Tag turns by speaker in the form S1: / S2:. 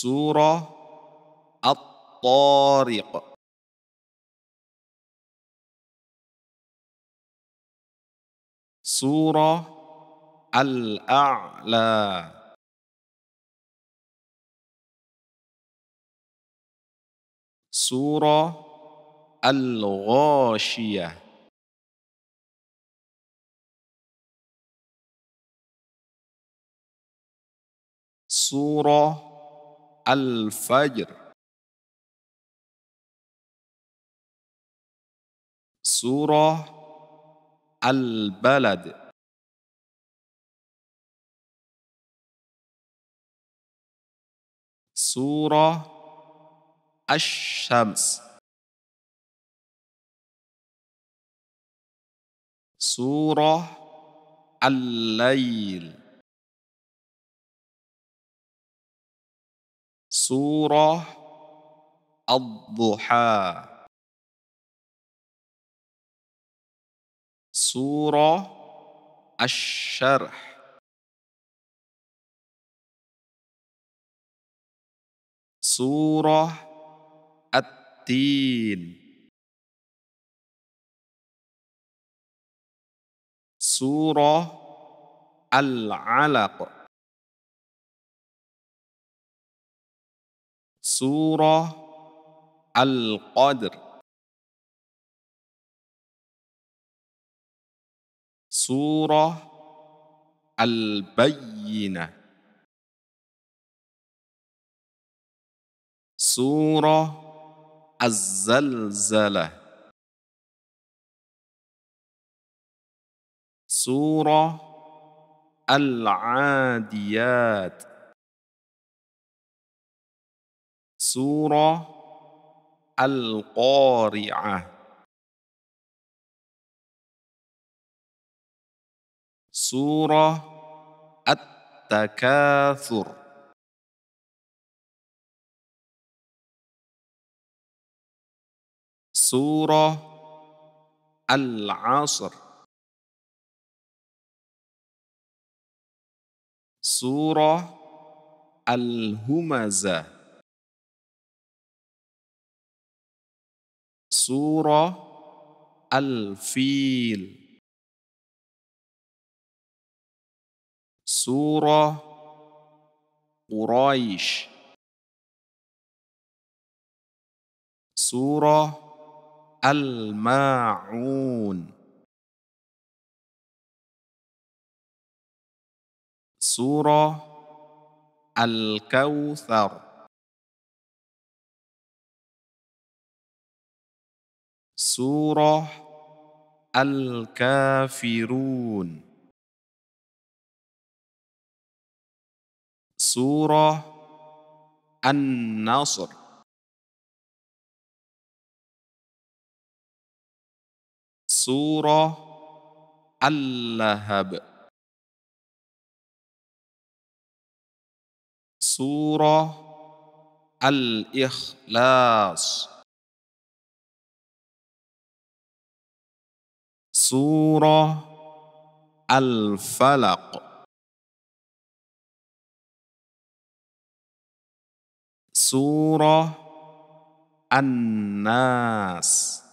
S1: سورة الطارق سورة الأعلى سورة الغاشية سورة الفجر سورة البلد سورة الشمس سورة الليل سورة الضحى سورة الشرح سورة التين سورة العلق سورة القدر سورة البينة سورة الزلزلة سورة العاديات سوره القارعه سوره التكاثر سوره العصر سوره الهمزه سورة الفيل سورة قريش سورة الماعون سورة الكوثر سورة الكافرون سورة النصر سورة اللهب سورة الإخلاص سوره الفلق سوره الناس